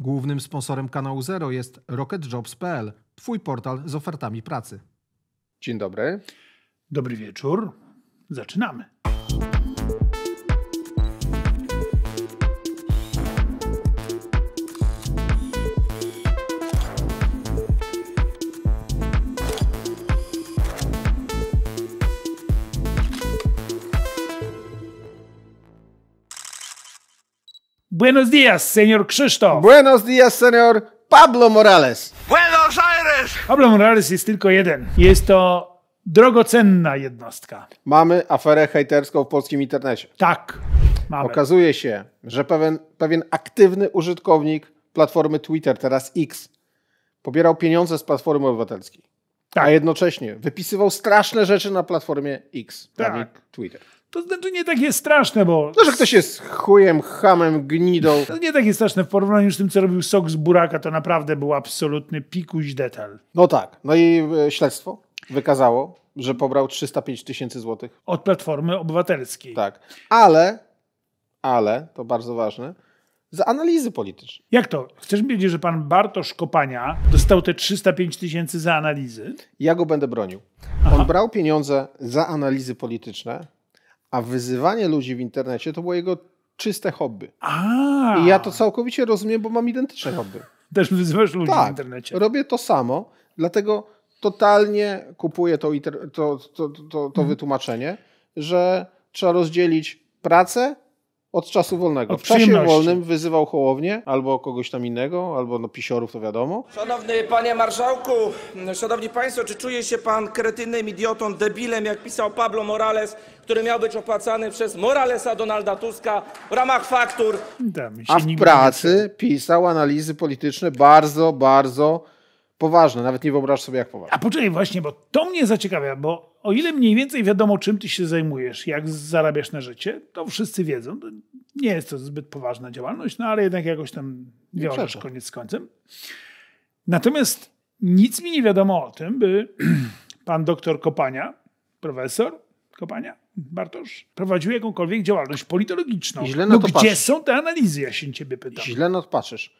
Głównym sponsorem kanału Zero jest rocketjobs.pl, twój portal z ofertami pracy. Dzień dobry. Dobry wieczór. Zaczynamy. Buenos días, señor Krzysztof. Buenos días, señor Pablo Morales. Buenos Aires! Pablo Morales jest tylko jeden. Jest to drogocenna jednostka. Mamy aferę hejterską w polskim internecie. Tak, mamy. Okazuje się, że pewien, pewien aktywny użytkownik platformy Twitter, teraz X, pobierał pieniądze z Platformy Obywatelskiej. Tak. A jednocześnie wypisywał straszne rzeczy na platformie X, tak. Twitter. To znaczy nie takie straszne, bo... No, że ktoś jest chujem, hamem, gnidą. To nie takie straszne w porównaniu z tym, co robił sok z buraka, to naprawdę był absolutny pikuś detal. No tak. No i e, śledztwo wykazało, że pobrał 305 tysięcy złotych. Od Platformy Obywatelskiej. Tak. Ale, ale, to bardzo ważne, za analizy polityczne. Jak to? Chcesz mi powiedzieć, że pan Bartosz Kopania dostał te 305 tysięcy za analizy? Ja go będę bronił. Aha. On brał pieniądze za analizy polityczne a wyzywanie ludzi w internecie to było jego czyste hobby. A. I ja to całkowicie rozumiem, bo mam identyczne hobby. Też wyzywasz ludzi tak, w internecie. robię to samo, dlatego totalnie kupuję to, to, to, to, to hmm. wytłumaczenie, że trzeba rozdzielić pracę od czasu wolnego. Od w czasie wolnym wyzywał Hołownię albo kogoś tam innego, albo no pisiorów, to wiadomo. Szanowny panie marszałku, szanowni państwo, czy czuje się pan kretynym, idiotą, debilem, jak pisał Pablo Morales, który miał być opłacany przez Moralesa Donalda Tuska w ramach faktur? A w pracy pisał analizy polityczne bardzo, bardzo Poważne, nawet nie wyobrażasz sobie, jak poważne. A poczekaj właśnie, bo to mnie zaciekawia, bo o ile mniej więcej wiadomo, czym ty się zajmujesz, jak zarabiasz na życie, to wszyscy wiedzą. Nie jest to zbyt poważna działalność, no ale jednak jakoś tam wiążesz koniec z końcem. Natomiast nic mi nie wiadomo o tym, by pan doktor Kopania, profesor Kopania, Bartosz, prowadził jakąkolwiek działalność politologiczną. I źle no gdzie patrzysz. są te analizy, ja się ciebie pytam. źle nadpatrzysz.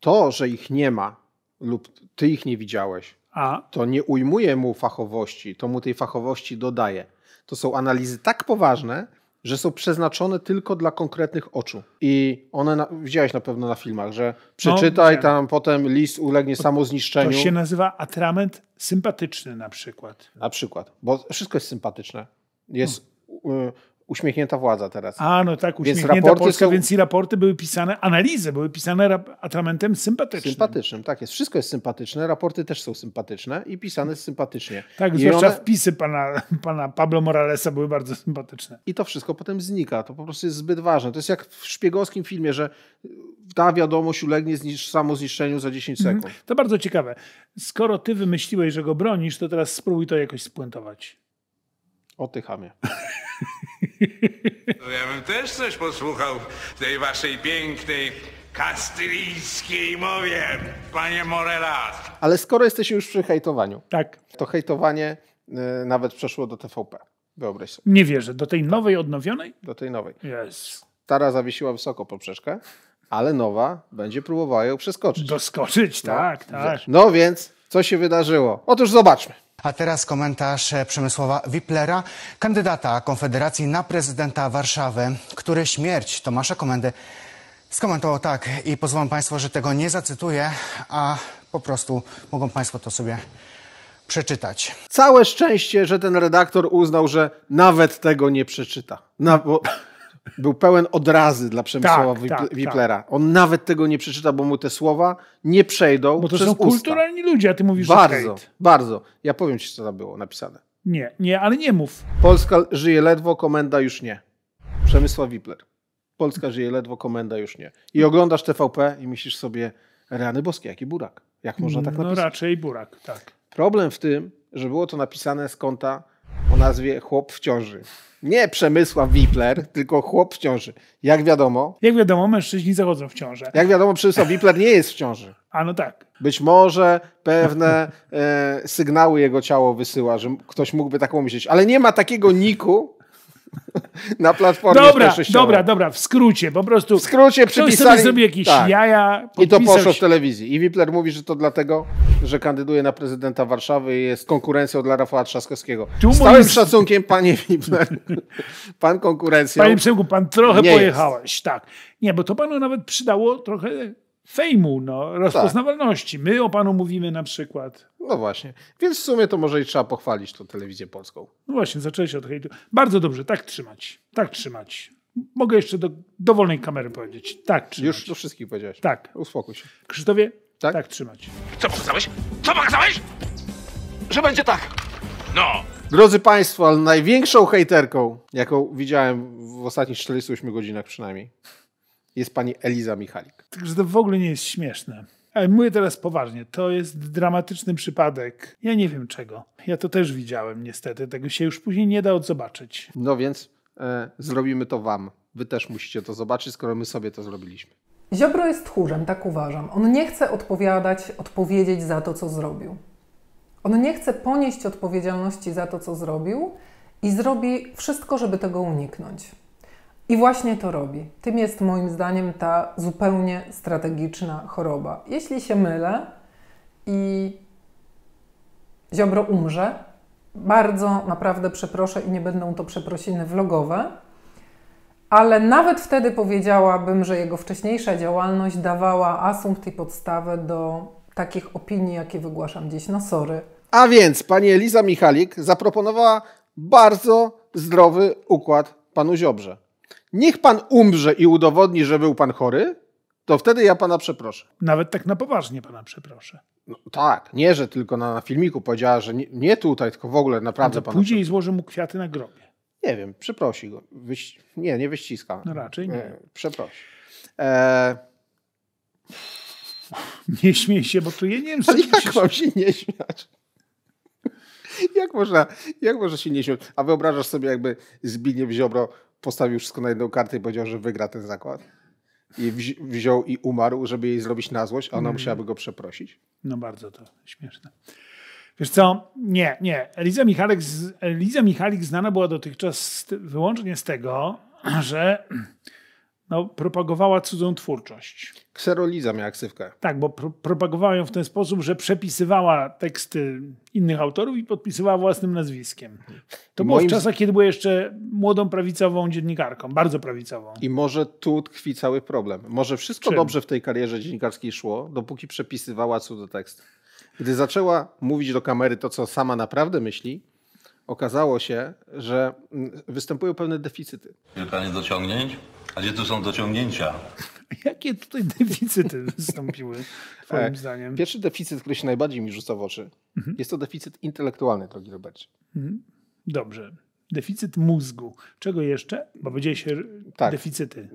To, że ich nie ma lub ty ich nie widziałeś, A? to nie ujmuje mu fachowości, to mu tej fachowości dodaje. To są analizy tak poważne, że są przeznaczone tylko dla konkretnych oczu. I one na, widziałeś na pewno na filmach, że no, przeczytaj no, tam, potem list ulegnie to, samozniszczeniu. To się nazywa atrament sympatyczny na przykład. Na przykład, bo wszystko jest sympatyczne. Jest hmm. Y, uśmiechnięta władza teraz. A, no tak, uśmiechnięta więc raporty Polska, są... więc i raporty były pisane, analizy były pisane atramentem sympatycznym. Sympatycznym, tak jest. Wszystko jest sympatyczne, raporty też są sympatyczne i pisane sympatycznie. Tak, I zwłaszcza one... wpisy pana, pana Pablo Moralesa były bardzo sympatyczne. I to wszystko potem znika, to po prostu jest zbyt ważne. To jest jak w szpiegowskim filmie, że ta wiadomość ulegnie znisz, samozniszczeniu za 10 mhm. sekund. Mhm. To bardzo ciekawe. Skoro ty wymyśliłeś, że go bronisz, to teraz spróbuj to jakoś spuentować. Otychamie. No, ja bym też coś posłuchał w tej waszej pięknej kastylijskiej mowie, panie Morelas. Ale skoro jesteś już przy hejtowaniu, tak. to hejtowanie y, nawet przeszło do TVP. Wyobraź sobie. Nie wierzę. Do tej nowej, odnowionej? Do tej nowej. Yes. Stara zawiesiła wysoko poprzeczkę, ale nowa będzie próbowała ją przeskoczyć. Doskoczyć, tak, no, tak, tak. No więc co się wydarzyło. Otóż zobaczmy. A teraz komentarz e, Przemysława Wiplera, kandydata Konfederacji na prezydenta Warszawy, który śmierć Tomasza Komendy skomentował tak i pozwolą Państwo, że tego nie zacytuję, a po prostu mogą Państwo to sobie przeczytać. Całe szczęście, że ten redaktor uznał, że nawet tego nie przeczyta. Na, bo był pełen odrazy dla Przemysława tak, tak, tak. Wiplera. Tak. On nawet tego nie przeczyta, bo mu te słowa nie przejdą Bo to przez są usta. kulturalni ludzie, a ty mówisz Bardzo, bardzo. Ja powiem ci, co tam było napisane. Nie, nie, ale nie mów. Polska żyje ledwo, komenda już nie. Przemysław Wipler. Polska żyje ledwo, komenda już nie. I mm. oglądasz TVP i myślisz sobie, rany boskie, jaki burak. Jak można tak no, napisać? No raczej burak, tak. Problem w tym, że było to napisane z konta o nazwie Chłop w ciąży. Nie Przemysław Wipler, tylko chłop w ciąży. Jak wiadomo... Jak wiadomo, mężczyźni zachodzą w ciążę. Jak wiadomo, Przemysław Wipler nie jest w ciąży. A no tak. Być może pewne e, sygnały jego ciało wysyła, że ktoś mógłby tak myśleć, ale nie ma takiego niku, Na platformie Dobra, dobra, dobra, w skrócie, po prostu. W skrócie przypisali. sobie zrobił jakieś tak. jaja. I to poszło w telewizji. I Wipler mówi, że to dlatego, że kandyduje na prezydenta Warszawy i jest konkurencją dla Rafała Trzaskowskiego. Tu Z całym mój... szacunkiem, panie Wipler, pan konkurencja. Panie Przemku, pan trochę pojechałeś, jest. tak. Nie, bo to panu nawet przydało trochę fejmu, no, rozpoznawalności. Tak. My o panu mówimy na przykład. No właśnie. Więc w sumie to może i trzeba pochwalić tą telewizję polską. No właśnie, zaczęłeś od hejtu. Bardzo dobrze, tak trzymać. Tak trzymać. Mogę jeszcze do dowolnej kamery powiedzieć. Tak trzymać. Już do wszystkich powiedziałeś. Tak. Uspokój się. Krzysztofie, tak, tak trzymać. Co pokazałeś? Co pokazałeś? Że będzie tak. No. Drodzy Państwo, ale największą hejterką, jaką widziałem w ostatnich 48 godzinach przynajmniej, jest pani Eliza Michalik. Także to w ogóle nie jest śmieszne. Ale mówię teraz poważnie, to jest dramatyczny przypadek. Ja nie wiem czego. Ja to też widziałem niestety, tego się już później nie da odzobaczyć. No więc e, zrobimy to wam. Wy też musicie to zobaczyć, skoro my sobie to zrobiliśmy. Ziobro jest tchórzem, tak uważam. On nie chce odpowiadać, odpowiedzieć za to, co zrobił. On nie chce ponieść odpowiedzialności za to, co zrobił i zrobi wszystko, żeby tego uniknąć. I właśnie to robi. Tym jest moim zdaniem ta zupełnie strategiczna choroba. Jeśli się mylę i Ziobro umrze, bardzo naprawdę przeproszę i nie będą to przeprosiny vlogowe, ale nawet wtedy powiedziałabym, że jego wcześniejsza działalność dawała asumpt i podstawę do takich opinii, jakie wygłaszam dziś na no, sory. A więc pani Eliza Michalik zaproponowała bardzo zdrowy układ panu Ziobrze niech pan umrze i udowodni, że był pan chory, to wtedy ja pana przeproszę. Nawet tak na poważnie pana przeproszę. No, tak, nie, że tylko na, filmiku powiedziała, że nie, nie, tutaj, tylko w ogóle naprawdę pana. Później i złoży mu kwiaty na grobie. Nie wiem, przeprosi go. Wyś... Nie, nie wyściska. No raczej nie. nie przeprosi. E... Nie śmiej się, bo tu ja nie wiem, jak mam się nie śmiać? jak można, jak można się nie śmiać? A wyobrażasz sobie, jakby Zbigniew Ziobro postawił wszystko na jedną kartę i powiedział, że wygra ten zakład. I wzi wziął i umarł, żeby jej zrobić na złość, a ona mm. musiałaby go przeprosić. No bardzo to śmieszne. Wiesz co? Nie, nie. Eliza Michalik, Eliza Michalik znana była dotychczas wyłącznie z tego, że no, propagowała cudzą twórczość. Kseroliza miała ksywkę. Tak, bo pro propagowała ją w ten sposób, że przepisywała teksty innych autorów i podpisywała własnym nazwiskiem. To Moim... było w czasach, kiedy była jeszcze młodą prawicową dziennikarką, bardzo prawicową. I może tu tkwi cały problem. Może wszystko Czym? dobrze w tej karierze dziennikarskiej szło, dopóki przepisywała cudze teksty. Gdy zaczęła mówić do kamery to, co sama naprawdę myśli, okazało się, że mm, występują pewne deficyty. Kilka niedociągnięć, a gdzie tu są dociągnięcia? Jakie tutaj deficyty wystąpiły, twoim tak. zdaniem? Pierwszy deficyt, który się najbardziej mi rzuca w oczy, mhm. jest to deficyt intelektualny, drogi Robercie. Mhm. Dobrze. Deficyt mózgu. Czego jeszcze? Bo będzie tak. deficyty.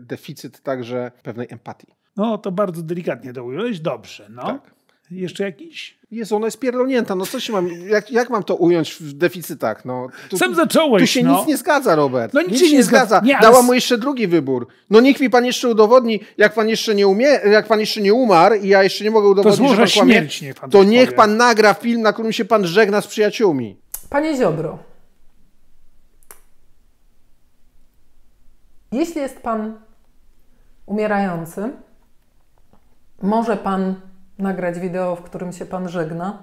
Deficyt także pewnej empatii. No, to bardzo delikatnie to ująłeś. Dobrze, no. Tak. Jeszcze jakiś? Jest ona jest pierdolnięta. No co się mam, jak, jak mam to ująć w deficytach? No, tu, Sam zacząłeś. Tu się no. nic nie zgadza, Robert. No nic, się nie, nie zgadza. Nie, Dała mu jeszcze drugi wybór. No niech mi pan jeszcze udowodni, jak pan jeszcze nie umie, jak pan jeszcze nie umarł i ja jeszcze nie mogę udowodnić, że pan kłamie, śmierć, nie pan to tak niech pan nagra film, na którym się pan żegna z przyjaciółmi. Panie Ziobro, jeśli jest pan umierający, może pan nagrać wideo, w którym się Pan żegna.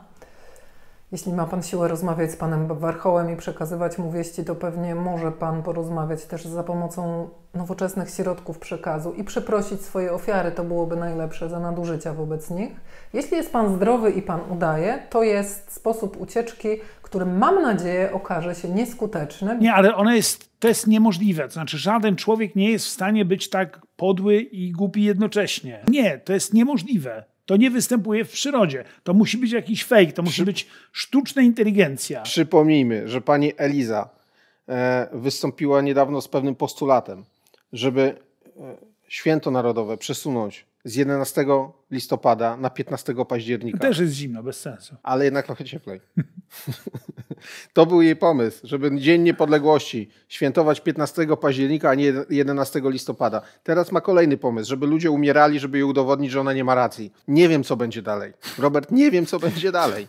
Jeśli ma Pan siłę rozmawiać z Panem Warchołem i przekazywać mu wieści, to pewnie może Pan porozmawiać też za pomocą nowoczesnych środków przekazu i przeprosić swoje ofiary. To byłoby najlepsze za nadużycia wobec nich. Jeśli jest Pan zdrowy i Pan udaje, to jest sposób ucieczki, który mam nadzieję okaże się nieskuteczny. Nie, ale ona jest, to jest niemożliwe. To znaczy, żaden człowiek nie jest w stanie być tak podły i głupi jednocześnie. Nie, to jest niemożliwe. To nie występuje w przyrodzie. To musi być jakiś fake, to musi Przy... być sztuczna inteligencja. Przypomnijmy, że pani Eliza e, wystąpiła niedawno z pewnym postulatem, żeby e, święto narodowe przesunąć z 11 listopada na 15 października. Też jest zimno, bez sensu. Ale jednak trochę cieplej. To był jej pomysł, żeby Dzień Niepodległości świętować 15 października, a nie 11 listopada. Teraz ma kolejny pomysł, żeby ludzie umierali, żeby jej udowodnić, że ona nie ma racji. Nie wiem, co będzie dalej. Robert, nie wiem, co będzie dalej.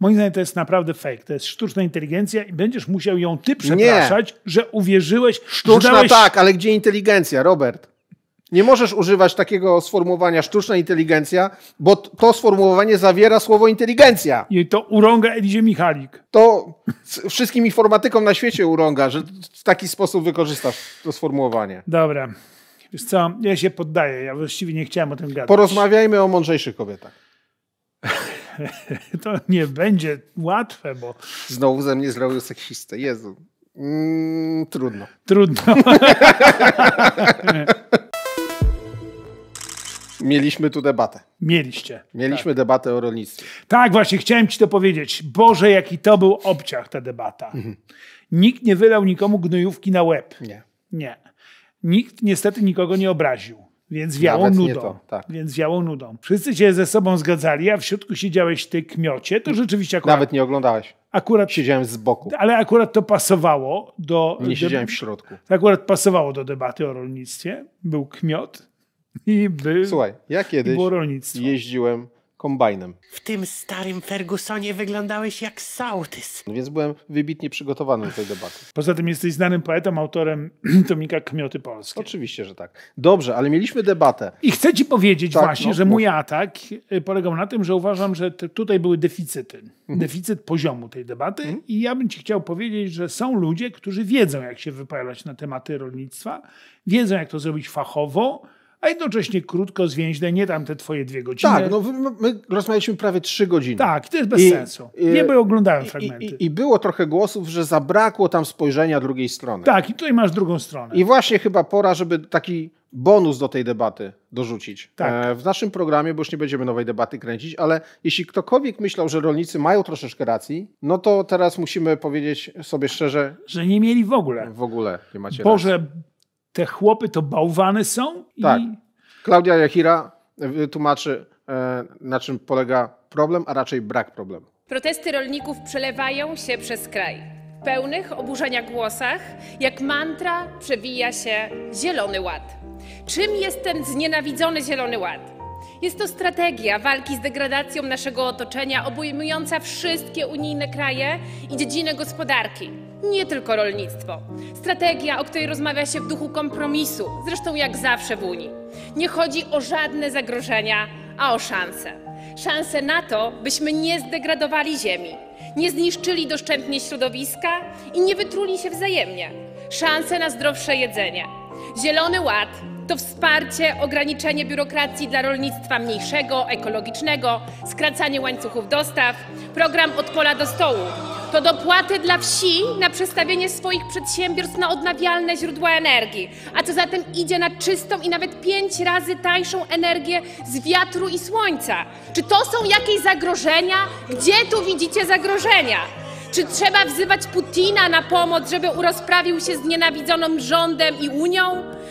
Moim zdaniem to jest naprawdę fake. To jest sztuczna inteligencja i będziesz musiał ją ty przepraszać, nie. że uwierzyłeś. Sztuczna że dałeś... tak, ale gdzie inteligencja, Robert? Nie możesz używać takiego sformułowania sztuczna inteligencja, bo to sformułowanie zawiera słowo inteligencja. I to urąga Elizie Michalik. To wszystkim informatykom na świecie urąga, że w taki sposób wykorzystasz to sformułowanie. Dobra. Wiesz co, ja się poddaję. Ja właściwie nie chciałem o tym gadać. Porozmawiajmy o mądrzejszych kobietach. to nie będzie łatwe, bo... Znowu ze mnie zrobił seksistę. Jezu. Mm, trudno. Trudno. Mieliśmy tu debatę. Mieliście. Mieliśmy tak. debatę o rolnictwie. Tak, właśnie chciałem ci to powiedzieć. Boże, jaki to był obciach ta debata. Mhm. Nikt nie wylał nikomu gnojówki na łeb. Nie. Nie. Nikt niestety nikogo nie obraził. Więc wiało Nawet nudą. To, tak. Więc wiało nudą. Wszyscy się ze sobą zgadzali, a w środku siedziałeś ty kmiocie, to rzeczywiście akurat... Nawet nie oglądałeś. Akurat, siedziałem z boku. Ale akurat to pasowało do... Nie siedziałem w środku. Akurat pasowało do debaty o rolnictwie. Był kmiot. I był. Słuchaj, ja kiedyś jeździłem kombajnem. W tym starym Fergusonie wyglądałeś jak Sautys. No więc byłem wybitnie przygotowany do tej debaty. Poza tym jesteś znanym poetą, autorem tomika Kmioty Polskie. Oczywiście, że tak. Dobrze, ale mieliśmy debatę. I chcę ci powiedzieć tak, właśnie, no, że mój atak y, polegał na tym, że uważam, że tutaj były deficyty. Mhm. Deficyt poziomu tej debaty mhm. i ja bym ci chciał powiedzieć, że są ludzie, którzy wiedzą jak się wypowiadać na tematy rolnictwa, wiedzą jak to zrobić fachowo, a jednocześnie krótko, zwięźle, nie tam te twoje dwie godziny. Tak, no my rozmawialiśmy prawie trzy godziny. Tak, to jest bez I, sensu. I, nie, bo oglądałem fragmenty. I, I, było trochę głosów, że zabrakło tam spojrzenia drugiej strony. Tak, i tutaj masz drugą stronę. I właśnie chyba pora, żeby taki bonus do tej debaty dorzucić. Tak. E, w naszym programie, bo już nie będziemy nowej debaty kręcić, ale jeśli ktokolwiek myślał, że rolnicy mają troszeczkę racji, no to teraz musimy powiedzieć sobie szczerze... Że nie mieli w ogóle. W ogóle nie macie Boże, racji te chłopy to bałwany są? I... Tak. Klaudia Jachira e, tłumaczy, e, na czym polega problem, a raczej brak problemu. Protesty rolników przelewają się przez kraj. W pełnych oburzenia głosach, jak mantra, przewija się Zielony Ład. Czym jest ten znienawidzony Zielony Ład? Jest to strategia walki z degradacją naszego otoczenia, obejmująca wszystkie unijne kraje i dziedziny gospodarki nie tylko rolnictwo. Strategia, o której rozmawia się w duchu kompromisu, zresztą jak zawsze w Unii. Nie chodzi o żadne zagrożenia, a o szanse. Szanse na to, byśmy nie zdegradowali ziemi, nie zniszczyli doszczętnie środowiska i nie wytruli się wzajemnie. Szanse na zdrowsze jedzenie. Zielony Ład to wsparcie, ograniczenie biurokracji dla rolnictwa mniejszego, ekologicznego, skracanie łańcuchów dostaw, program od pola do stołu. To dopłaty dla wsi na przestawienie swoich przedsiębiorstw na odnawialne źródła energii, a co za tym idzie na czystą i nawet pięć razy tańszą energię z wiatru i słońca. Czy to są jakieś zagrożenia? Gdzie tu widzicie zagrożenia? Czy trzeba wzywać Putina na pomoc, żeby urozprawił się z nienawidzonym rządem i Unią?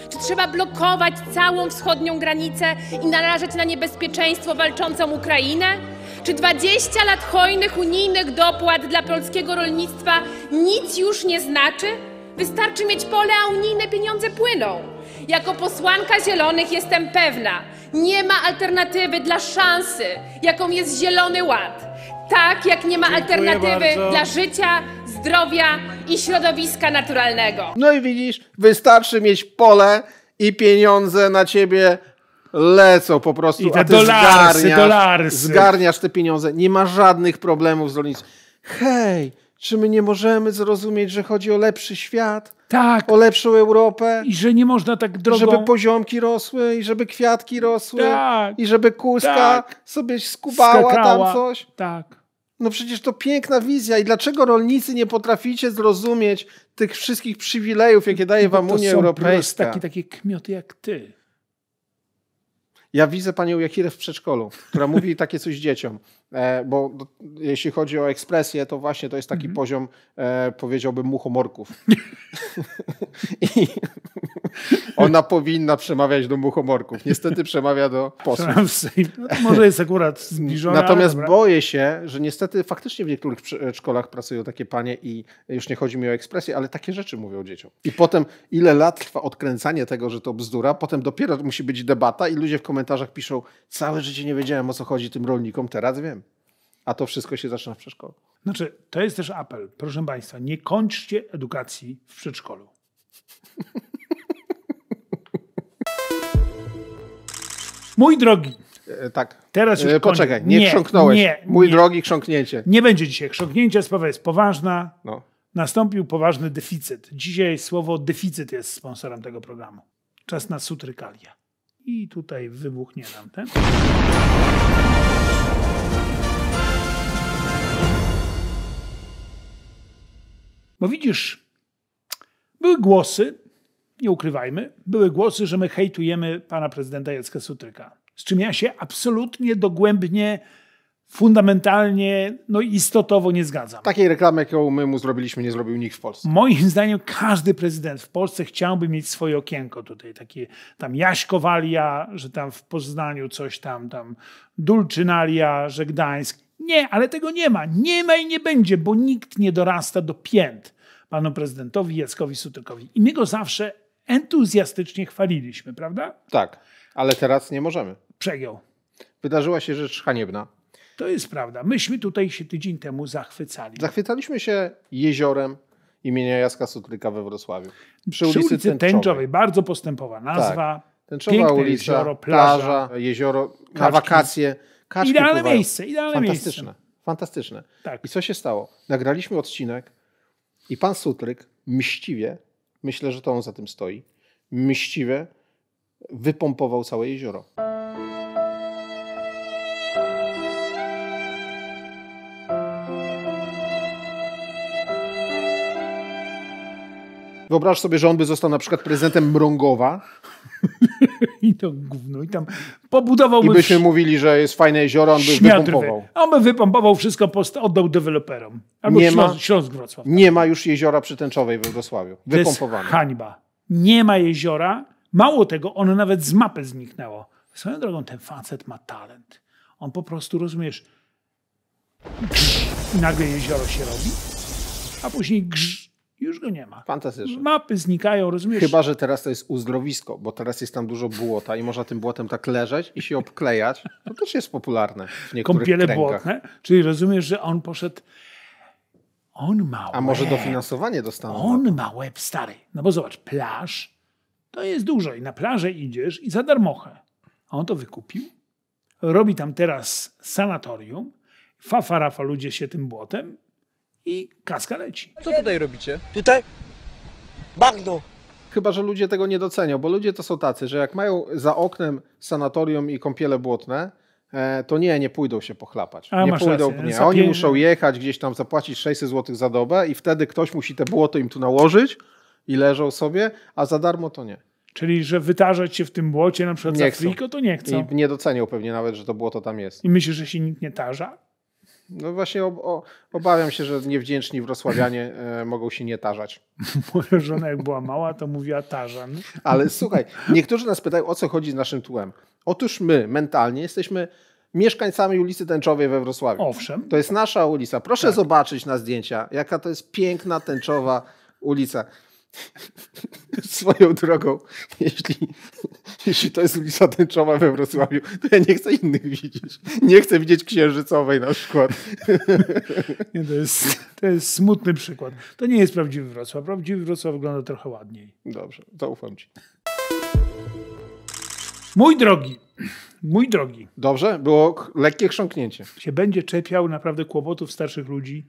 Czy trzeba blokować całą wschodnią granicę i narażać na niebezpieczeństwo walczącą Ukrainę? Czy 20 lat hojnych unijnych dopłat dla polskiego rolnictwa nic już nie znaczy? Wystarczy mieć pole, a unijne pieniądze płyną. Jako posłanka Zielonych jestem pewna, nie ma alternatywy dla szansy, jaką jest Zielony Ład tak jak nie ma Dziękuję alternatywy bardzo. dla życia, zdrowia i środowiska naturalnego. No i widzisz, wystarczy mieć pole i pieniądze na ciebie lecą po prostu. I te dolary, dolary dolarsy, zgarniasz te pieniądze. Nie ma żadnych problemów z rolnictwem. Hej, czy my nie możemy zrozumieć, że chodzi o lepszy świat? Tak. O lepszą Europę? I że nie można tak drogą... Żeby poziomki rosły i żeby kwiatki rosły. Tak. I żeby kuska tak. sobie skubała Skakała. tam coś. Tak. No przecież to piękna wizja i dlaczego rolnicy nie potraficie zrozumieć tych wszystkich przywilejów, jakie daje wam Unia Europejska? To są takie kmioty jak ty. Ja widzę panią Jakirę w przedszkolu, która mówi takie coś dzieciom, e, bo jeśli chodzi o ekspresję, to właśnie to jest taki mm -hmm. poziom, e, powiedziałbym, muchomorków. I Ona powinna przemawiać do muchomorków. Niestety przemawia do posłów. No może jest akurat zbliżona. Natomiast boję się, że niestety faktycznie w niektórych szkołach pracują takie panie i już nie chodzi mi o ekspresję, ale takie rzeczy mówią dzieciom. I potem ile lat trwa odkręcanie tego, że to bzdura, potem dopiero musi być debata i ludzie w komentarzach piszą całe życie nie wiedziałem o co chodzi tym rolnikom, teraz wiem. A to wszystko się zaczyna w przedszkolu. Znaczy, to jest też apel. Proszę Państwa, nie kończcie edukacji w przedszkolu. Mój drogi. E, tak. Teraz już e, Poczekaj, nie, nie chrząknąłeś. Nie, Mój nie. drogi, krząknięcie. Nie będzie dzisiaj Krząknięcie, sprawa jest poważna. No. Nastąpił poważny deficyt. Dzisiaj słowo deficyt jest sponsorem tego programu. Czas na sutrykalia. I tutaj wybuchnie nam ten. Bo widzisz, były głosy, nie ukrywajmy, były głosy, że my hejtujemy pana prezydenta Jacka Sutryka. Z czym ja się absolutnie dogłębnie fundamentalnie, no istotowo nie zgadzam. Takiej reklamy, jaką my mu zrobiliśmy, nie zrobił nikt w Polsce. Moim zdaniem każdy prezydent w Polsce chciałby mieć swoje okienko tutaj, takie tam Jaś Kowalia, że tam w Poznaniu coś tam, tam Dulczynalia, że Gdańsk. Nie, ale tego nie ma. Nie ma i nie będzie, bo nikt nie dorasta do pięt panu prezydentowi Jackowi Sutrykowi. I my go zawsze entuzjastycznie chwaliliśmy, prawda? Tak, ale teraz nie możemy. Przegiął. Wydarzyła się rzecz haniebna. To jest prawda. Myśmy tutaj się tydzień temu zachwycali. Zachwycaliśmy się jeziorem imienia Jaska Sutryka we Wrocławiu. Przy, ulicy, Tenczowej, ulicy Tęczowej. Tęczowej. Bardzo postępowa nazwa. Tak. Tęczowa Piękne ulica, jezioro, plaża, plaża jezioro, kaczki. na wakacje. Kaczki idealne pływają. miejsce, idealne fantastyczne, miejsce. Fantastyczne. Tak. I co się stało? Nagraliśmy odcinek i pan Sutryk mściwie Myślę, że to on za tym stoi. Myśliwie wypompował całe jezioro. Wyobraź sobie, że on by został na przykład prezydentem Mrągowa i to gówno. I tam pobudował... I byśmy w... mówili, że jest fajne jezioro, on by Śmiadrwy. wypompował. On by wypompował wszystko, post oddał deweloperom. Albo nie Śląsk, ma, Śląsk Wrocław. Nie ma już jeziora przytęczowej we Wrocławiu. Wypompowane. To jest hańba. Nie ma jeziora. Mało tego, ono nawet z mapy zniknęło. Swoją drogą, ten facet ma talent. On po prostu, rozumiesz, grz, i nagle jezioro się robi, a później grz, już go nie ma. Fantastycznie. Mapy znikają, rozumiesz? Chyba, że teraz to jest uzdrowisko, bo teraz jest tam dużo błota i można tym błotem tak leżeć i się obklejać. To też jest popularne w niektórych Kąpiele kręgach. błotne, czyli rozumiesz, że on poszedł on ma A może dofinansowanie dostaną? On ma łeb stary. No bo zobacz, plaż to jest dużo i na plażę idziesz i za darmochę. A on to wykupił. Robi tam teraz sanatorium. Fafarafa ludzie się tym błotem i kaska leci. Co tutaj robicie? Tutaj bagno. Chyba, że ludzie tego nie docenią, bo ludzie to są tacy, że jak mają za oknem sanatorium i kąpiele błotne, e, to nie, nie pójdą się pochlapać. A, nie pójdą, nie. Oni muszą jechać gdzieś tam, zapłacić 600 zł za dobę i wtedy ktoś musi te błoto im tu nałożyć i leżą sobie, a za darmo to nie. Czyli, że wytarzać się w tym błocie na przykład nie za friko, to nie chcą. I nie docenią pewnie nawet, że to błoto tam jest. I myślisz, że się nikt nie tarza? No właśnie o, o, obawiam się, że niewdzięczni wrocławianie e, mogą się nie tarzać. Moja żona jak była mała, to mówiła tarzan. Ale słuchaj, niektórzy nas pytają, o co chodzi z naszym tłem. Otóż my mentalnie jesteśmy mieszkańcami ulicy Tęczowej we Wrocławiu. Owszem. To jest nasza ulica. Proszę tak. zobaczyć na zdjęcia, jaka to jest piękna, tęczowa ulica. Swoją drogą, jeśli, jeśli to jest ulica Tęczowa we Wrocławiu, to ja nie chcę innych widzieć. Nie chcę widzieć Księżycowej na przykład. Nie, to, jest, to jest smutny przykład. To nie jest prawdziwy Wrocław. Prawdziwy Wrocław wygląda trochę ładniej. Dobrze, zaufam ci. Mój drogi, mój drogi. Dobrze, było lekkie chrząknięcie. Się będzie czepiał naprawdę kłopotów starszych ludzi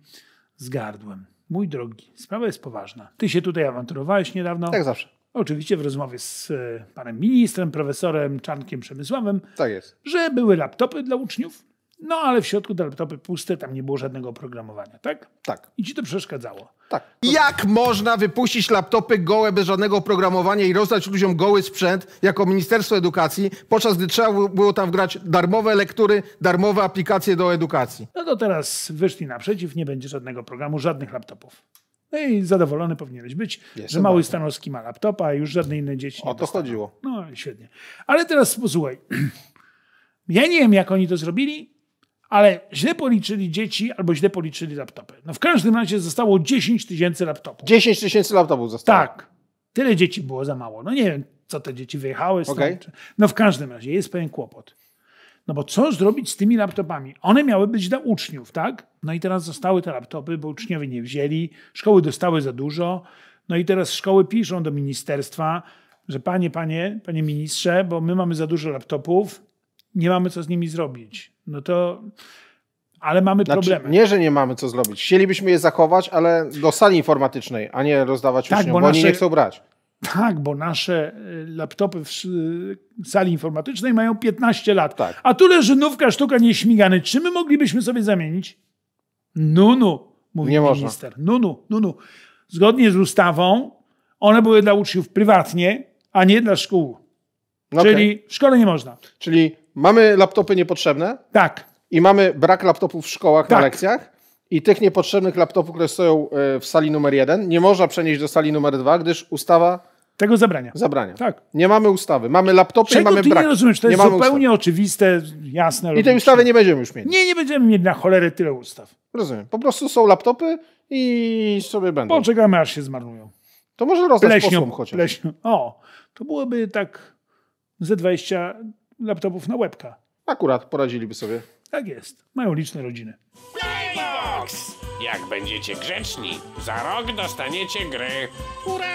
z gardłem. Mój drogi, sprawa jest poważna. Ty się tutaj awanturowałeś niedawno. Tak zawsze. Oczywiście w rozmowie z e, panem ministrem, profesorem Czankiem Przemysławem. Tak jest. Że były laptopy dla uczniów, no, ale w środku te laptopy puste, tam nie było żadnego oprogramowania, tak? Tak. I ci to przeszkadzało. Tak. Jak można wypuścić laptopy gołe bez żadnego oprogramowania i rozdać ludziom goły sprzęt jako Ministerstwo Edukacji, podczas gdy trzeba było tam wgrać darmowe lektury, darmowe aplikacje do edukacji? No to teraz wyszli naprzeciw, nie będzie żadnego programu, żadnych laptopów. No i zadowolony powinieneś być, Jestem że mały Stanowski ma laptopa, a już żadne inne dzieci nie O to dostaną. chodziło. No, świetnie. Ale teraz, posłuchaj. Ja nie wiem, jak oni to zrobili, ale źle policzyli dzieci albo źle policzyli laptopy. No w każdym razie zostało 10 tysięcy laptopów. 10 tysięcy laptopów zostało. Tak. Tyle dzieci było za mało. No nie wiem, co te dzieci wyjechały. Stąd. Okay. No w każdym razie jest pewien kłopot. No bo co zrobić z tymi laptopami? One miały być dla uczniów, tak? No i teraz zostały te laptopy, bo uczniowie nie wzięli, szkoły dostały za dużo. No i teraz szkoły piszą do ministerstwa, że panie, panie, panie ministrze, bo my mamy za dużo laptopów, nie mamy co z nimi zrobić. No to. Ale mamy znaczy, problemy. Nie, że nie mamy co zrobić. Chcielibyśmy je zachować, ale do sali informatycznej, a nie rozdawać tak, uczniom, bo, bo nasze, oni nie chcą brać. Tak, bo nasze y, laptopy w y, sali informatycznej mają 15 lat. Tak. A tu leży nówka sztuka nieśmigany. Czy my moglibyśmy sobie zamienić? Nunu, mówi nie minister. Można. Nunu, nunu. Zgodnie z ustawą one były dla uczniów prywatnie, a nie dla szkół. Okay. No Czyli w szkole nie można. Czyli mamy laptopy niepotrzebne. Tak. I mamy brak laptopów w szkołach tak. na lekcjach. I tych niepotrzebnych laptopów, które stoją e, w sali numer jeden, nie można przenieść do sali numer dwa, gdyż ustawa tego zabrania. Zabrania. Tak. Nie mamy ustawy. Mamy laptopy Czego i mamy ty brak. nie rozumiesz? To nie jest zupełnie ustawy. oczywiste, jasne. I tej ustawy nie będziemy już mieć. Nie, nie będziemy mieć na cholerę tyle ustaw. Rozumiem. Po prostu są laptopy i sobie będą. Poczekamy, aż się zmarnują. To może rozdać pleśnią, posłom chociaż. Pleśnią. O, to byłoby tak ze 20 laptopów na łebka. Akurat poradziliby sobie. Tak jest. Mają liczne rodziny. Playbox! Jak będziecie grzeczni, za rok dostaniecie gry. Ura!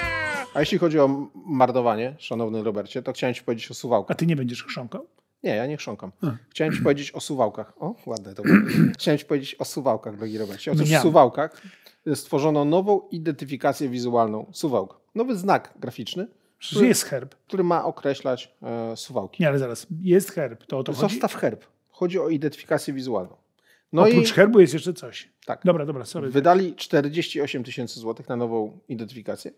A jeśli chodzi o mardowanie, szanowny Robercie, to chciałem ci powiedzieć o suwałkach. A ty nie będziesz chrząkał? Nie, ja nie chrząkam. Chciałem ci powiedzieć o suwałkach. O, ładne to było. Chciałem ci powiedzieć o suwałkach, drogi Robercie. Otóż w suwałkach stworzono nową identyfikację wizualną suwałk. Nowy znak graficzny, Przecież który, jest herb. Który ma określać e, suwałki. Nie, ale zaraz. Jest herb. To o to Zostaw chodzi? herb. Chodzi o identyfikację wizualną. No Oprócz i... herbu jest jeszcze coś. Tak. Dobra, dobra, sorry. Wydali 48 tysięcy złotych na nową identyfikację.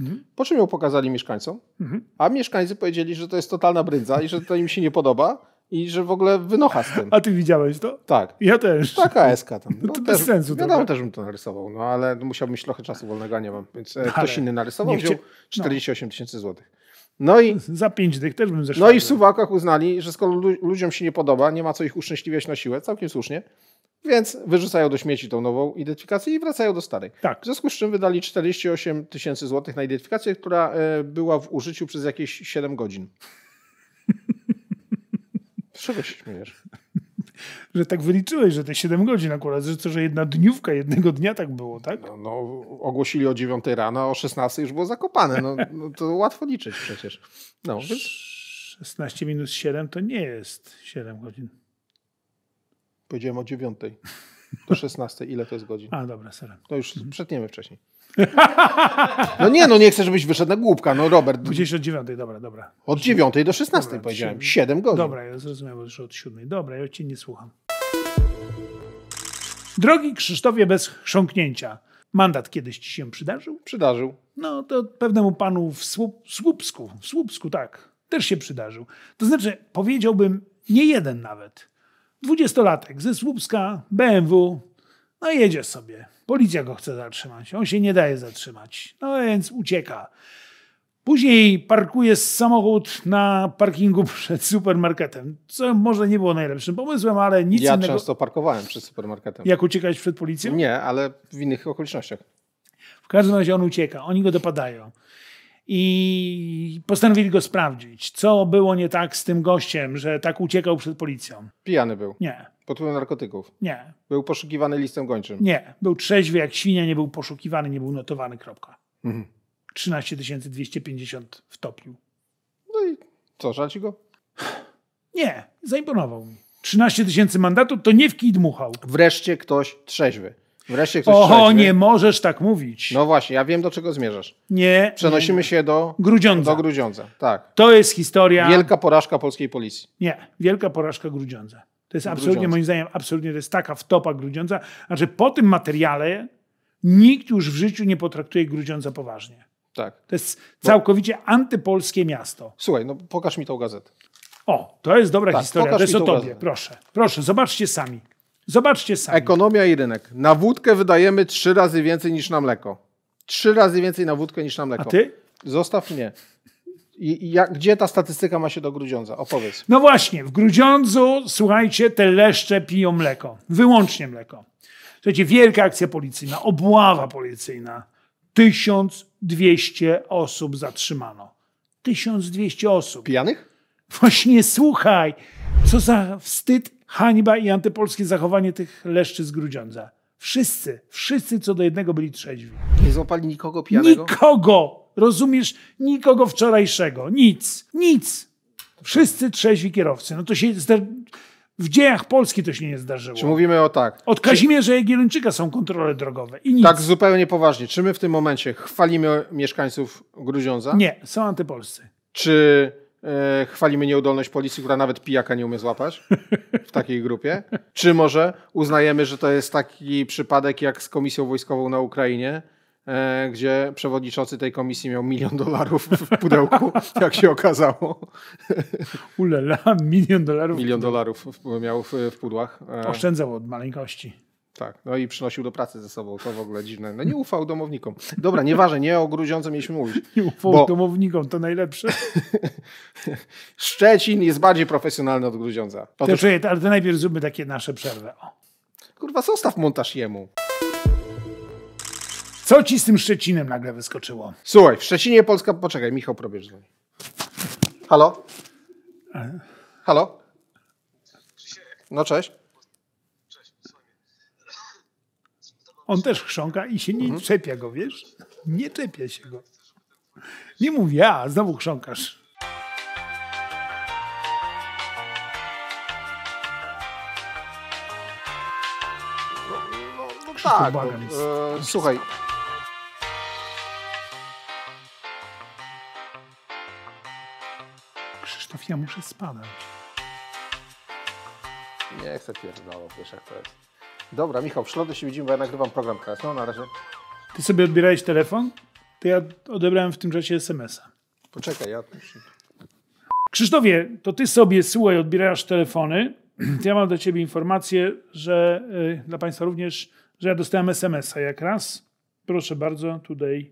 Mhm. Po czym ją pokazali mieszkańcom, mhm. a mieszkańcy powiedzieli, że to jest totalna brydza i że to im się nie podoba i że w ogóle wynocha z tym. A ty widziałeś to? Tak. Ja też. Taka SK tam. No, to też, bez sensu. Tam też bym to narysował, no ale musiałbym mieć trochę czasu wolnego, nie mam, więc e, no, ale ktoś inny narysował, wziął 48 no. tysięcy no. złotych. No i, Za pięć dych też bym zeszedł. No i w Suwakach uznali, że skoro ludziom się nie podoba, nie ma co ich uszczęśliwiać na siłę, całkiem słusznie, więc wyrzucają do śmieci tą nową identyfikację i wracają do starej. Tak. W związku z czym wydali 48 tysięcy złotych na identyfikację, która e, była w użyciu przez jakieś 7 godzin. Czego się śmiejesz? że tak wyliczyłeś, że te 7 godzin akurat, że to, że jedna dniówka jednego dnia tak było, tak? No, no ogłosili o 9 rano, a o 16 już było zakopane. No, no to łatwo liczyć przecież. No, 16 minus 7 to nie jest 7 godzin. Powiedziałem o 9. Do 16. Ile to jest godzin? A, dobra, sorry. To już przetniemy wcześniej. No nie, no nie chcę, żebyś wyszedł na głupka, no Robert. Gdzieś od dziewiątej, dobra, dobra. Od dziewiątej do szesnastej dobra, powiedziałem, siedem godzin. Dobra, ja zrozumiałem już od siódmej. Dobra, ja cię nie słucham. Drogi Krzysztofie bez chrząknięcia, mandat kiedyś ci się przydarzył? Przydarzył. No to pewnemu panu w Słupsku, w Słupsku tak, też się przydarzył. To znaczy powiedziałbym nie jeden nawet. Dwudziestolatek ze Słupska, BMW, no jedzie sobie. Policja go chce zatrzymać. On się nie daje zatrzymać. No więc ucieka. Później parkuje samochód na parkingu przed supermarketem, co może nie było najlepszym pomysłem, ale nic ja innego. Ja często parkowałem przed supermarketem. Jak uciekać przed policją? Nie, ale w innych okolicznościach. W każdym razie on ucieka, oni go dopadają i postanowili go sprawdzić. Co było nie tak z tym gościem, że tak uciekał przed policją? Pijany był. Nie. Pod wpływem narkotyków? Nie. Był poszukiwany listem gończym? Nie. Był trzeźwy jak świnia, nie był poszukiwany, nie był notowany, kropka. Mhm. 13 250 wtopił. No i co, żal ci go? Nie, zaimponował mi. 13 tysięcy mandatu to nie w kij dmuchał. Wreszcie ktoś trzeźwy. Wreszcie ktoś Oho, nie możesz tak mówić. No właśnie, ja wiem do czego zmierzasz. Nie. Przenosimy nie. się do Grudziądza. Do Grudziądza, tak. To jest historia. Wielka porażka polskiej policji. Nie, wielka porażka Grudziądza. To jest absolutnie, Grudziądza. moim zdaniem, absolutnie to jest taka wtopa Grudziądza. Znaczy po tym materiale nikt już w życiu nie potraktuje Grudziądza poważnie. Tak. To jest całkowicie Bo... antypolskie miasto. Słuchaj, no pokaż mi tą gazetę. O, to jest dobra tak, historia. To jest o tobie, gazetę. proszę. Proszę, zobaczcie sami. Zobaczcie sami. Ekonomia i rynek. Na wódkę wydajemy trzy razy więcej niż na mleko. Trzy razy więcej na wódkę niż na mleko. A ty? Zostaw mnie. I, i jak, gdzie ta statystyka ma się do Grudziądza? Opowiedz. No właśnie, w Grudziądzu, słuchajcie, te leszcze piją mleko. Wyłącznie mleko. Słuchajcie, wielka akcja policyjna, obława policyjna. 1200 osób zatrzymano. 1200 osób. Pijanych? Właśnie słuchaj, co za wstyd hańba i antypolskie zachowanie tych leszczy z Grudziądza. Wszyscy, wszyscy co do jednego byli trzeźwi. Nie złapali nikogo pijanego? Nikogo! Rozumiesz? Nikogo wczorajszego. Nic. Nic. Wszyscy trzeźwi kierowcy. No to się w dziejach Polski to się nie zdarzyło. Czy mówimy o tak? Od Kazimierza Jagiellończyka są kontrole drogowe i nic. Tak zupełnie poważnie. Czy my w tym momencie chwalimy mieszkańców Grudziądza? Nie, są antypolscy. Czy E, chwalimy nieudolność policji, która nawet pijaka nie umie złapać w takiej grupie. Czy może uznajemy, że to jest taki przypadek jak z Komisją Wojskową na Ukrainie, e, gdzie przewodniczący tej komisji miał milion dolarów w pudełku, jak się okazało. Ulela, milion dolarów. Milion dolarów miał w, pudłach. E, Oszczędzał od maleńkości. Tak, no i przynosił do pracy ze sobą, to w ogóle dziwne. No nie ufał domownikom. Dobra, nieważne, nie o gruziące mieliśmy mówić. Nie ufał bo... domownikom, to najlepsze. Szczecin jest bardziej profesjonalny od gruziąca. Otóż... To, ale to najpierw zróbmy takie nasze przerwę. O. Kurwa, zostaw montaż jemu. Co ci z tym Szczecinem nagle wyskoczyło? Słuchaj, w Szczecinie Polska... Poczekaj, Michał probierz do mnie. Halo? E. Halo? No cześć. On też chrząka i się nie mhm. czepia go, wiesz? Nie czepia się go. Nie mówię, ja, znowu chrząkasz. No, no tak, no, e, słuchaj. Krzysztof, ja muszę spadać. Nie chcę pierdolą, wiesz jak to jest. Dobra, Michał, w środę się widzimy, bo ja nagrywam program teraz. No, na razie. Ty sobie odbierałeś telefon? To ja odebrałem w tym czasie SMS-a. Poczekaj, ja... Krzysztofie, to ty sobie, słuchaj, odbierasz telefony. Ja mam do ciebie informację, że y, dla państwa również, że ja dostałem SMS-a jak raz. Proszę bardzo, tutaj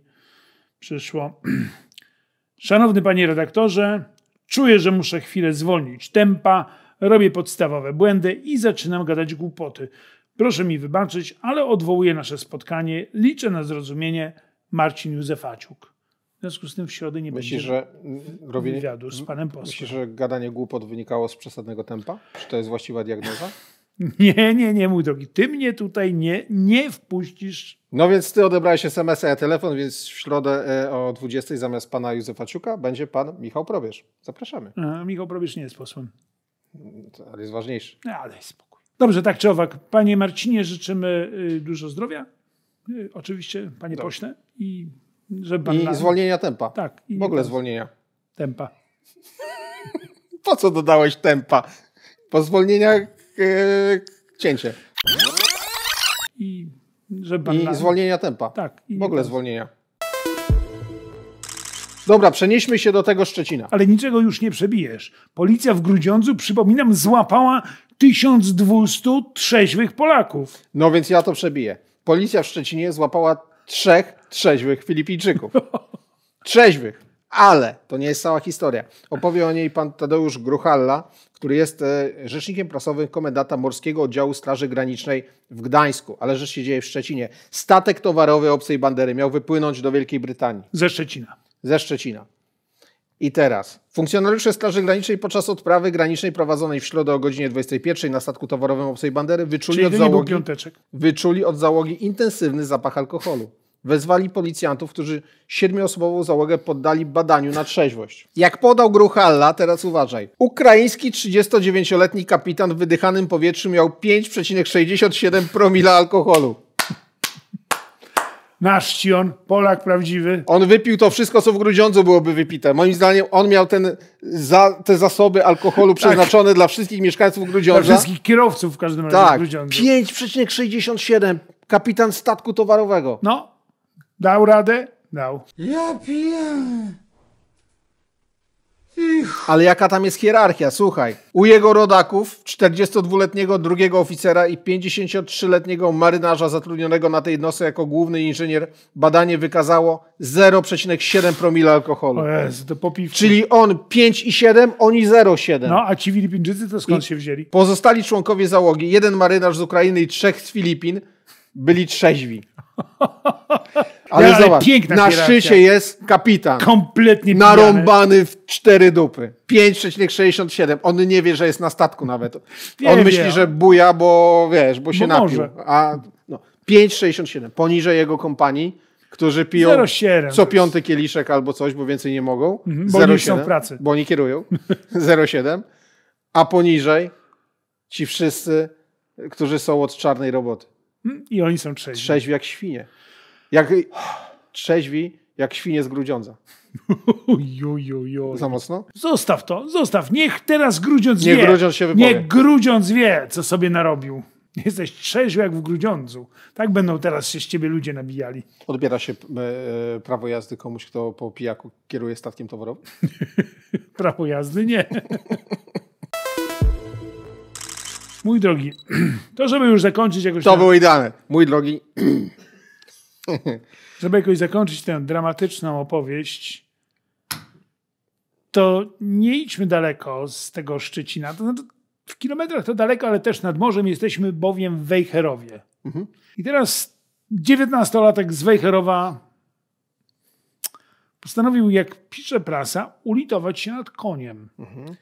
przyszło. Szanowny panie redaktorze, czuję, że muszę chwilę zwolnić tempa, robię podstawowe błędy i zaczynam gadać głupoty. Proszę mi wybaczyć, ale odwołuję nasze spotkanie. Liczę na zrozumienie Marcin Józef Aciuk. W związku z tym w środę nie myślisz, będzie że robienie, wywiadu z panem posłem. Myślisz, że gadanie głupot wynikało z przesadnego tempa? Czy to jest właściwa diagnoza? Nie, nie, nie, mój drogi. Ty mnie tutaj nie, nie wpuścisz. No więc ty odebrałeś SMS, a i telefon, więc w środę e, o 20 zamiast pana Józefa Ciuka będzie pan Michał Probierz. Zapraszamy. A, e, Michał Probierz nie jest posłem. Mm, ale jest ważniejszy. No, ale spokojnie. Dobrze, tak czy owak. Panie Marcinie, życzymy y, dużo zdrowia. Y, oczywiście, panie Dobrze. pośle. I, żeby pan I na... zwolnienia tempa. Tak. I w ogóle zwolnienia. Tempa. po co dodałeś tempa? Po zwolnieniach e, cięcie. I, żeby pan I na... zwolnienia tempa. Tak. I w ogóle zwolnienia. Dobra, przenieśmy się do tego Szczecina. Ale niczego już nie przebijesz. Policja w Grudziądzu, przypominam, złapała 1200 trzeźwych Polaków. No więc ja to przebiję. Policja w Szczecinie złapała trzech trzeźwych Filipińczyków. Trzeźwych. Ale to nie jest cała historia. Opowie o niej pan Tadeusz Gruchalla, który jest e, rzecznikiem prasowym komendanta Morskiego Oddziału Straży Granicznej w Gdańsku. Ale rzecz się dzieje w Szczecinie. Statek towarowy obcej bandery miał wypłynąć do Wielkiej Brytanii. Ze Szczecina. Ze Szczecina. I teraz. Funkcjonariusze Straży Granicznej podczas odprawy granicznej prowadzonej w środę o godzinie 21 na statku towarowym obcej Bandery wyczuli od, załogi, wyczuli od załogi intensywny zapach alkoholu. Wezwali policjantów, którzy siedmioosobową załogę poddali badaniu na trzeźwość. Jak podał Gruchalla, teraz uważaj. Ukraiński 39-letni kapitan w wydychanym powietrzu miał 5,67 promila alkoholu. Nasz ci on, Polak prawdziwy. On wypił to wszystko, co w Grudziądzu byłoby wypite. Moim zdaniem on miał ten, za, te zasoby alkoholu tak. przeznaczone tak. dla wszystkich mieszkańców Grudziądza. Dla wszystkich kierowców w każdym razie tak. Grudziądza. 5,67. Kapitan statku towarowego. No, dał radę? Dał. Ja piję. Ale jaka tam jest hierarchia? Słuchaj, u jego rodaków 42-letniego drugiego oficera i 53-letniego marynarza zatrudnionego na tej jednostce jako główny inżynier badanie wykazało 0,7 promila alkoholu. Czyli Jezu, to popiwki. Czyli on 5,7, oni 0,7. No, a ci Filipińczycy to skąd I się wzięli? Pozostali członkowie załogi, jeden marynarz z Ukrainy i trzech z Filipin byli trzeźwi. Ale, ale zobacz, piękna na szczycie jest kapitan. Kompletnie pijany. Narąbany w cztery dupy. 5,67. On nie wie, że jest na statku nawet. Nie On myśli, że buja, bo wiesz, bo się bo napił. A no, 5,67. Poniżej jego kompanii którzy piją 0,7. co piąty kieliszek albo coś, bo więcej nie mogą. Mhm, bo 0, oni 7, są w pracy. Bo oni kierują. 0,7. A poniżej ci wszyscy, którzy są od czarnej roboty. Mhm, I oni są trzeźwi. Trzeźwi jak świnie. Jak trzeźwi, jak świnie z Grudziądza. jo, jo, jo. Za mocno? Zostaw to, zostaw. Niech teraz Grudziądz Niech wie. Grudziądz się wypowie. Niech Grudziądz wie, co sobie narobił. Jesteś trzeźwy jak w Grudziądzu. Tak będą teraz się z ciebie ludzie nabijali. Odbiera się e, e prawo jazdy komuś, kto po pijaku kieruje statkiem towarowym? prawo jazdy nie. Mój drogi, to żeby już zakończyć jakoś... To na... Tak- było idealne. Mój drogi... żeby jakoś zakończyć tę dramatyczną opowieść, to nie idźmy daleko z tego Szczecina. To znaczy, w kilometrach to daleko, ale też nad morzem jesteśmy bowiem w Wejherowie. Mhm. I teraz dziewiętnastolatek z Wejherowa postanowił, jak pisze prasa, ulitować się nad koniem. Mhm.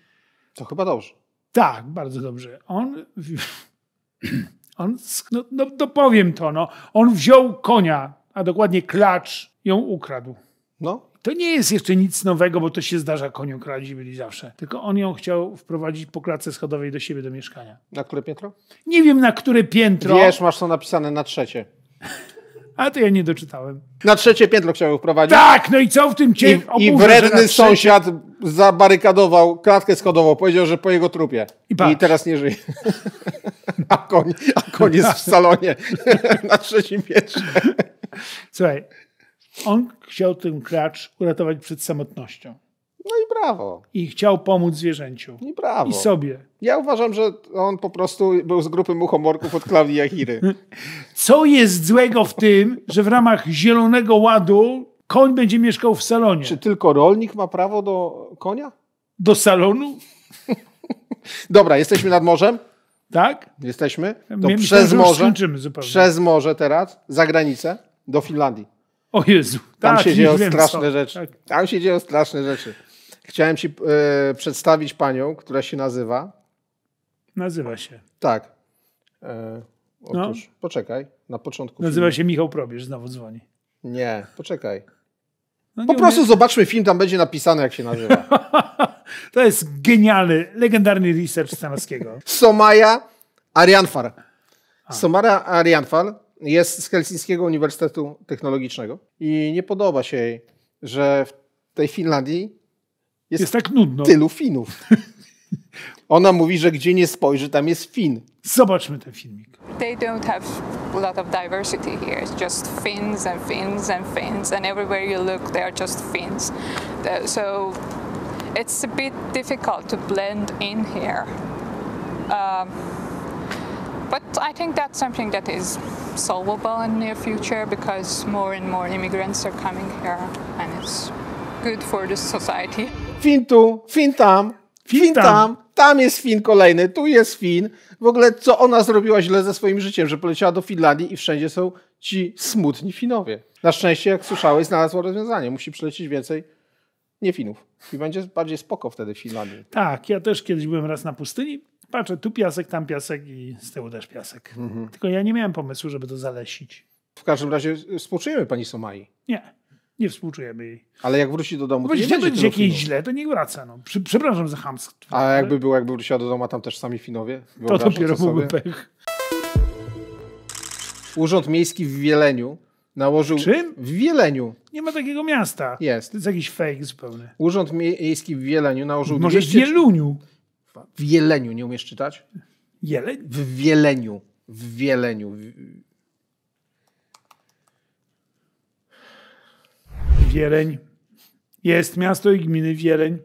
To chyba dobrze. Tak, bardzo dobrze. On On, no, no, no powiem to, no. On wziął konia, a dokładnie klacz ją ukradł. No. To nie jest jeszcze nic nowego, bo to się zdarza, koniu kradzi byli zawsze. Tylko on ją chciał wprowadzić po klatce schodowej do siebie, do mieszkania. Na które piętro? Nie wiem, na które piętro. Wiesz, masz to napisane na trzecie. A to ja nie doczytałem. Na trzecie piętro chciałem wprowadzić. Tak, no i co w tym cię I, i wredny sąsiad zabarykadował klatkę schodową, powiedział, że po jego trupie. I, I teraz nie żyje. a, koń, a koń jest w salonie na trzecim piętrze. Słuchaj, on chciał ten klacz uratować przed samotnością. No i brawo. I chciał pomóc zwierzęciu. I brawo. I sobie. Ja uważam, że on po prostu był z grupy muchomorków od Klaudii Jachiry. Co jest złego w tym, że w ramach Zielonego Ładu koń będzie mieszkał w salonie? Czy tylko rolnik ma prawo do konia? Do salonu? Dobra, jesteśmy nad morzem? Tak? Jesteśmy? To przez morze. Przez morze teraz, za granicę, do Finlandii. O Jezu, tam tak, się dzieją straszne co. rzeczy. Tak. Tam się dzieją straszne rzeczy. Chciałem ci e, przedstawić panią, która się nazywa. Nazywa się. Tak. E, no. otóż, no. poczekaj, na początku. Nazywa filmu. się Michał Probierz, znowu dzwoni. Nie, poczekaj. No nie po prostu zobaczmy film, tam będzie napisane, jak się nazywa. to jest genialny, legendarny research Stanowskiego. Somaja Arianfar. A. Arianfar jest z Helsińskiego Uniwersytetu Technologicznego i nie podoba się jej, że w tej Finlandii Jest, jest tak nudno. Tylu Finów. Ona mówi, że gdzie nie spojrzy, tam jest Fin. Zobaczmy ten filmik. They don't have a lot of diversity here. It's just Finns and Finns and Finns and everywhere you look they are just Finns. So it's a bit difficult to blend in here. Um, but I think that's something that is solvable in near future because more and more immigrants are coming here and it's good for the society. Fin tu, fin tam, fin, fin tam. tam. tam, jest fin kolejny, tu jest fin. W ogóle co ona zrobiła źle ze swoim życiem, że poleciała do Finlandii i wszędzie są ci smutni Finowie. Na szczęście, jak słyszałeś, znalazła rozwiązanie. Musi przylecieć więcej nie Finów. I będzie bardziej spoko wtedy w Finlandii. Tak, ja też kiedyś byłem raz na pustyni. Patrzę, tu piasek, tam piasek i z tyłu też piasek. Mhm. Tylko ja nie miałem pomysłu, żeby to zalesić. W każdym razie y, współczujemy pani Somai. Nie. Nie współczujemy jej. Ale jak wróci do domu, to nie będzie jak źle, to nie wraca. No. Przepraszam za hamstwo. A jakby było, jakby wróciła do domu, a tam też sami Finowie? To dopiero byłby pech. Urząd Miejski w Wieleniu nałożył... Czym? W Wieleniu. Nie ma takiego miasta. Jest. To jest jakiś fake zupełnie. Urząd Miejski w Wieleniu nałożył... Może 200... w Wieluniu. W Wieleniu, nie umiesz czytać? Jeleń? W Wieleniu. W Wieleniu. W... Wieleń. Jest miasto i gminy Wieleń.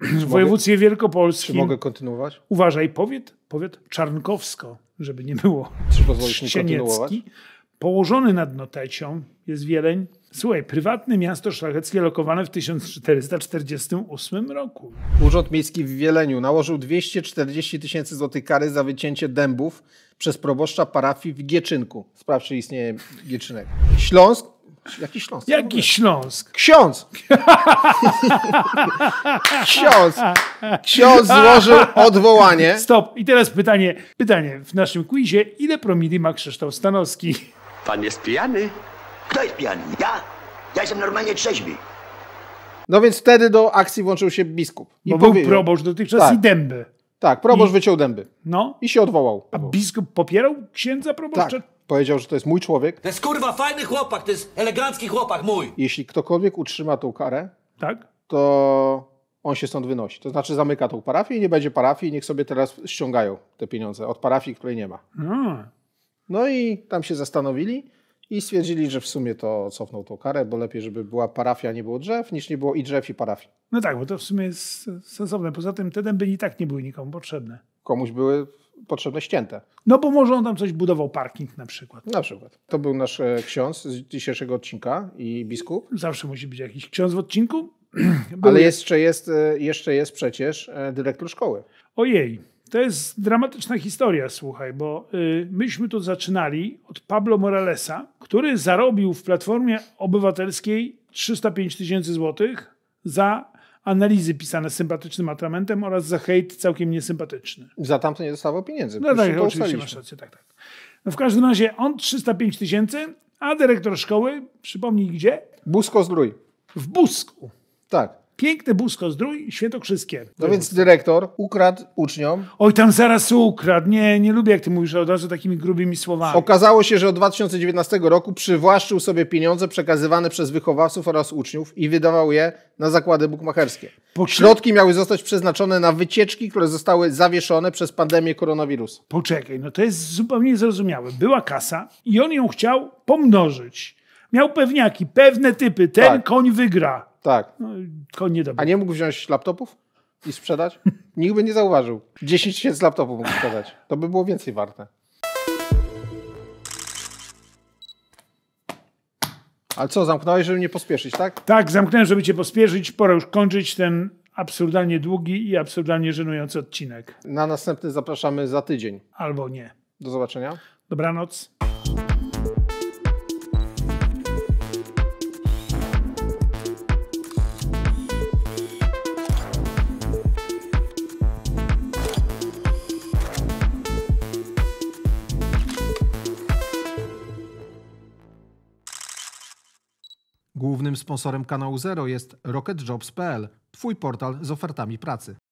W województwie mogę, wielkopolskim. Czy mogę kontynuować? Uważaj, powiedz, powiat Czarnkowsko, żeby nie było. Czy pozwolisz mi kontynuować? Położony nad Notecią jest Wieleń. Słuchaj, prywatne miasto szlacheckie lokowane w 1448 roku. Urząd Miejski w Wieleniu nałożył 240 tysięcy złotych kary za wycięcie dębów przez proboszcza parafii w Gieczynku. Sprawdź, czy istnieje Gieczynek. Śląsk Jaki Śląsk? Jaki Śląsk? Ksiądz! ksiądz! Ksiądz złożył odwołanie. Stop. I teraz pytanie. Pytanie. W naszym quizie ile promili ma Krzysztof Stanowski? Pan jest pijany? Kto jest pijany? Ja? Ja jestem normalnie trzeźwy. No więc wtedy do akcji włączył się biskup. Bo I był powiedział. proboszcz dotychczas tak. i dęby. Tak, proboszcz I... wyciął dęby. No. I się odwołał. A biskup popierał księdza proboszcza? Tak. Powiedział, że to jest mój człowiek. To jest kurwa fajny chłopak, to jest elegancki chłopak mój. Jeśli ktokolwiek utrzyma tą karę, tak? to on się stąd wynosi. To znaczy zamyka tą parafię i nie będzie parafii, niech sobie teraz ściągają te pieniądze od parafii, której nie ma. No, No i tam się zastanowili i stwierdzili, że w sumie to cofnął tą karę, bo lepiej, żeby była parafia, nie było drzew, niż nie było i drzew, i parafii. No tak, bo to w sumie jest sensowne. Poza tym te dęby i tak nie były nikomu potrzebne. Komuś były potrzebne ścięte. No bo może on tam coś budował, parking na przykład. Na przykład. To był nasz e, ksiądz z dzisiejszego odcinka i biskup. Zawsze musi być jakiś ksiądz w odcinku. Ale jeszcze jest, e, jeszcze jest przecież e, dyrektor szkoły. Ojej. To jest dramatyczna historia, słuchaj, bo y, myśmy to zaczynali od Pablo Moralesa, który zarobił w Platformie Obywatelskiej 305 tysięcy złotych za analizy pisane sympatycznym atramentem oraz za hejt całkiem niesympatyczny. Za tamto nie dostawał pieniędzy. No tak, oczywiście masz rację, tak, tak. No w każdym razie on 305 tysięcy, a dyrektor szkoły, przypomnij gdzie? Busko Zdrój. W Busku. Tak. Piękny busko zdrój świętokrzyskie. No więc dyrektor ukradł uczniom. Oj, tam zaraz ukradł. Nie, nie lubię, jak ty mówisz od razu takimi grubymi słowami. Okazało się, że od 2019 roku przywłaszczył sobie pieniądze przekazywane przez wychowawców oraz uczniów i wydawał je na zakłady bukmacherskie. Środki miały zostać przeznaczone na wycieczki, które zostały zawieszone przez pandemię koronawirusa. Poczekaj, no to jest zupełnie zrozumiałe. Była kasa i on ją chciał pomnożyć. Miał pewniaki, pewne typy. Ten tak. koń wygra. Tak. No, koń A nie mógł wziąć laptopów i sprzedać? Nikt by nie zauważył. 10 tysięcy laptopów mógł sprzedać. To by było więcej warte. Ale co, zamknąłeś, żeby mnie pospieszyć, tak? Tak, zamknąłem, żeby cię pospieszyć. Pora już kończyć ten absurdalnie długi i absurdalnie żenujący odcinek. Na następny zapraszamy za tydzień. Albo nie. Do zobaczenia. Dobranoc. Sponsorem kanału Zero jest RocketJobs.pl, Twój portal z ofertami pracy.